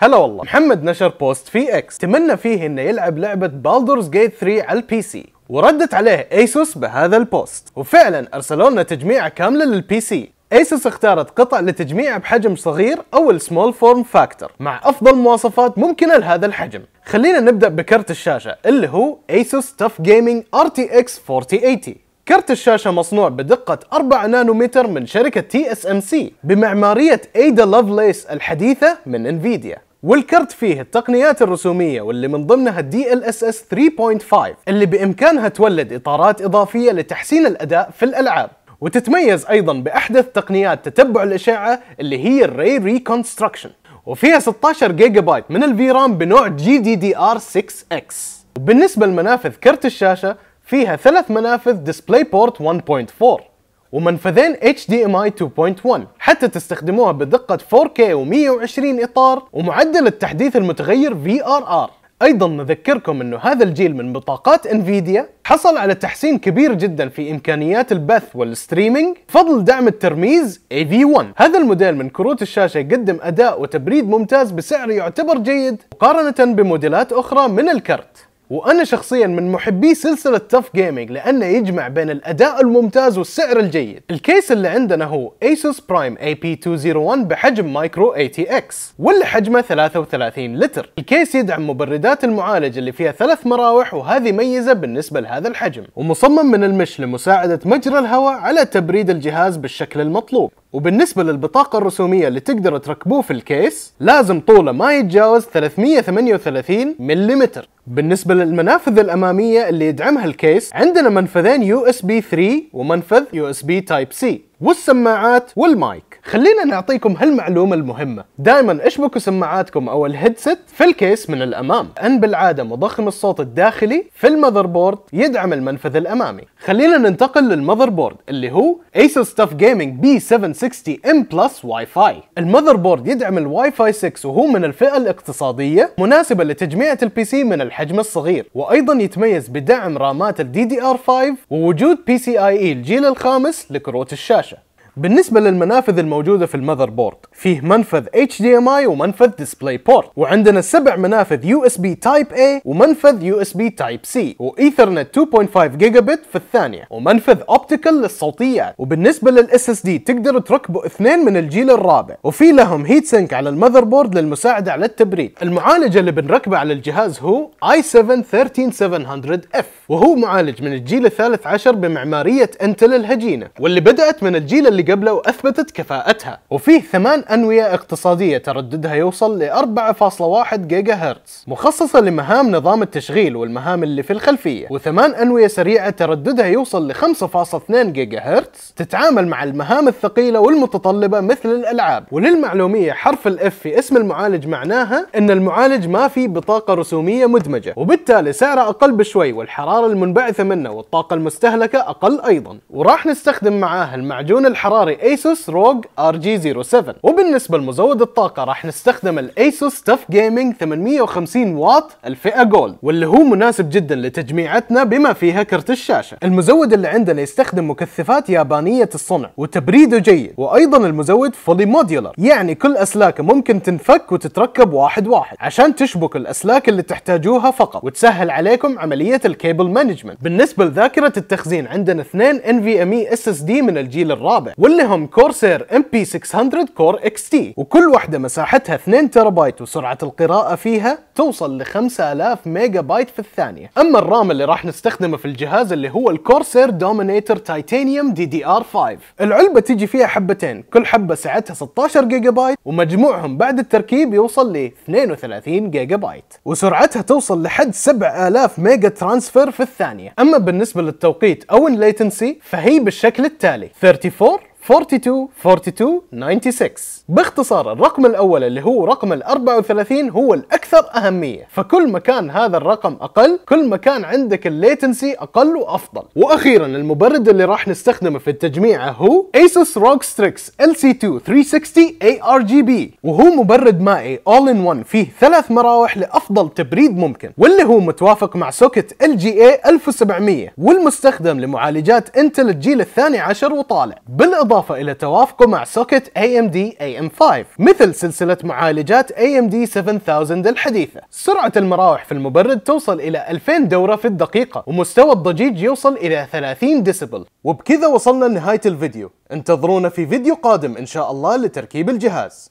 هلا والله محمد نشر بوست في اكس تمنى فيه انه يلعب لعبة بالدرز جيت 3 على البي سي وردت عليه ايسوس بهذا البوست وفعلا ارسلوا لنا تجميعة كاملة للبي سي ايسوس اختارت قطع لتجميع بحجم صغير او السمول فورم فاكتور مع افضل مواصفات ممكنه لهذا الحجم خلينا نبدا بكرت الشاشه اللي هو ايسوس تف جيمنج ار تي اكس 4080 كرت الشاشة مصنوع بدقة 4 نانومتر من شركة تي اس ام سي بمعمارية ايدا لافليس الحديثة من انفيديا والكرت فيه التقنيات الرسومية واللي من ضمنها الدي ال اس اس 3.5 اللي بإمكانها تولد إطارات إضافية لتحسين الأداء في الألعاب وتتميز أيضا بأحدث تقنيات تتبع الإشعة اللي هي Ray Reconstruction وفيها 16 جيجا بايت من الفي رام بنوع جي دي دي ار 6 x وبالنسبة لمنافذ كرت الشاشة فيها ثلاث منافذ DisplayPort بورت 1.4 ومنفذين HDMI 2.1 حتى تستخدموها بدقة 4K و120 إطار ومعدل التحديث المتغير VRR ايضا نذكركم انه هذا الجيل من بطاقات انفيديا حصل على تحسين كبير جدا في امكانيات البث والستريمينج فضل دعم الترميز AV1 هذا الموديل من كروت الشاشة يقدم اداء وتبريد ممتاز بسعر يعتبر جيد مقارنة بموديلات اخرى من الكرت وانا شخصيا من محبي سلسله تف جيمنج لانه يجمع بين الاداء الممتاز والسعر الجيد الكيس اللي عندنا هو برايم اي AP201 بحجم مايكرو ATX واللي حجمه 33 لتر الكيس يدعم مبردات المعالج اللي فيها ثلاث مراوح وهذه ميزه بالنسبه لهذا الحجم ومصمم من المش لمساعده مجرى الهواء على تبريد الجهاز بالشكل المطلوب وبالنسبة للبطاقة الرسومية اللي تقدر تركبوه في الكيس لازم طوله ما يتجاوز 338 ملم بالنسبة للمنافذ الأمامية اللي يدعمها الكيس عندنا منفذين USB 3 ومنفذ USB Type C والسماعات والمايك خلينا نعطيكم هالمعلومة المهمة دائما اشبكوا سماعاتكم او الهيدسيت في الكيس من الامام ان بالعادة مضخم الصوت الداخلي في المذر بورد يدعم المنفذ الامامي خلينا ننتقل للمذر بورد اللي هو Acer Stuff Gaming B760M Plus Wi-Fi المذر بورد يدعم الواي فاي 6 وهو من الفئة الاقتصادية مناسبة لتجميعة البي سي من الحجم الصغير وايضا يتميز بدعم رامات الدي دي ار 5 ووجود بي سي اي الجيل الخامس لكروت الشاشة بالنسبة للمنافذ الموجودة في المذر بورد فيه منفذ HDMI ومنفذ Display Port وعندنا سبع منافذ USB Type A ومنفذ USB Type C وإيثرنت 2.5 جيجا في الثانية ومنفذ أوبتيكال للصوتيات وبالنسبة للإس اس دي تقدر تركبه اثنين من الجيل الرابع وفي لهم هيت سينك على المذر بورد للمساعدة على التبريد المعالج اللي بنركبه على الجهاز هو i7 13700F وهو معالج من الجيل الثالث عشر بمعمارية انتل الهجينة واللي بدأت من الجيل اللي قبله وأثبتت كفاءتها وفيه ثمان أنوية اقتصادية ترددها يوصل ل 4.1 جيجا هرتز مخصصة لمهام نظام التشغيل والمهام اللي في الخلفية وثمان أنوية سريعة ترددها يوصل ل 5.2 جيجا هرتز تتعامل مع المهام الثقيلة والمتطلبة مثل الألعاب وللمعلومية حرف الاف في اسم المعالج معناها ان المعالج ما في بطاقة رسومية مدمجة وبالتالي سعره اقل بشوي والحرارة المنبعثة منه والطاقة المستهلكة اقل ايضا وراح نستخدم معاه المعجون الحراري الحراري ايسوس روج ار جي 07 وبالنسبه لمزود الطاقه راح نستخدم الايسوس تف جيمنج 850 واط الفئه جولد واللي هو مناسب جدا لتجميعتنا بما فيها كرت الشاشه المزود اللي عندنا يستخدم مكثفات يابانيه الصنع وتبريده جيد وايضا المزود فولي موديولر يعني كل اسلاكه ممكن تنفك وتتركب واحد واحد عشان تشبك الاسلاك اللي تحتاجوها فقط وتسهل عليكم عمليه الكيبل مانجمنت بالنسبه لذاكره التخزين عندنا اثنين NVMe SSD من الجيل الرابع واللي هم كورسير ام بي 600 كور اكس تي وكل واحدة مساحتها 2 بايت وسرعة القراءة فيها توصل ل 5000 ميجا بايت في الثانية اما الرام اللي راح نستخدمه في الجهاز اللي هو الكورسير دومينيتر تايتانيوم دي دي ار 5 العلبة تيجي فيها حبتين كل حبة سعتها 16 جيجا بايت ومجموعهم بعد التركيب يوصل ل 32 جيجا بايت وسرعتها توصل لحد 7000 ميجا ترانسفير في الثانية اما بالنسبة للتوقيت او الليتنسي فهي بالشكل التالي 34 42 42 96 باختصار الرقم الاول اللي هو رقم ال 34 هو الاكثر اهميه فكل ما كان هذا الرقم اقل كل ما كان عندك الليتنسي اقل وافضل واخيرا المبرد اللي راح نستخدمه في التجميعه هو Asus ROG Strix LC2 360 ARGB وهو مبرد مائي all in one فيه ثلاث مراوح لافضل تبريد ممكن واللي هو متوافق مع سوكت LGA 1700 والمستخدم لمعالجات انتل الجيل الثاني عشر وطالع بالإضافة بالإضافة إلى توافقه مع سوكت AMD AM5 مثل سلسلة معالجات AMD 7000 الحديثة سرعة المراوح في المبرد توصل إلى 2000 دورة في الدقيقة ومستوى الضجيج يوصل إلى 30 ديسبل وبكذا وصلنا لنهاية الفيديو انتظرونا في فيديو قادم إن شاء الله لتركيب الجهاز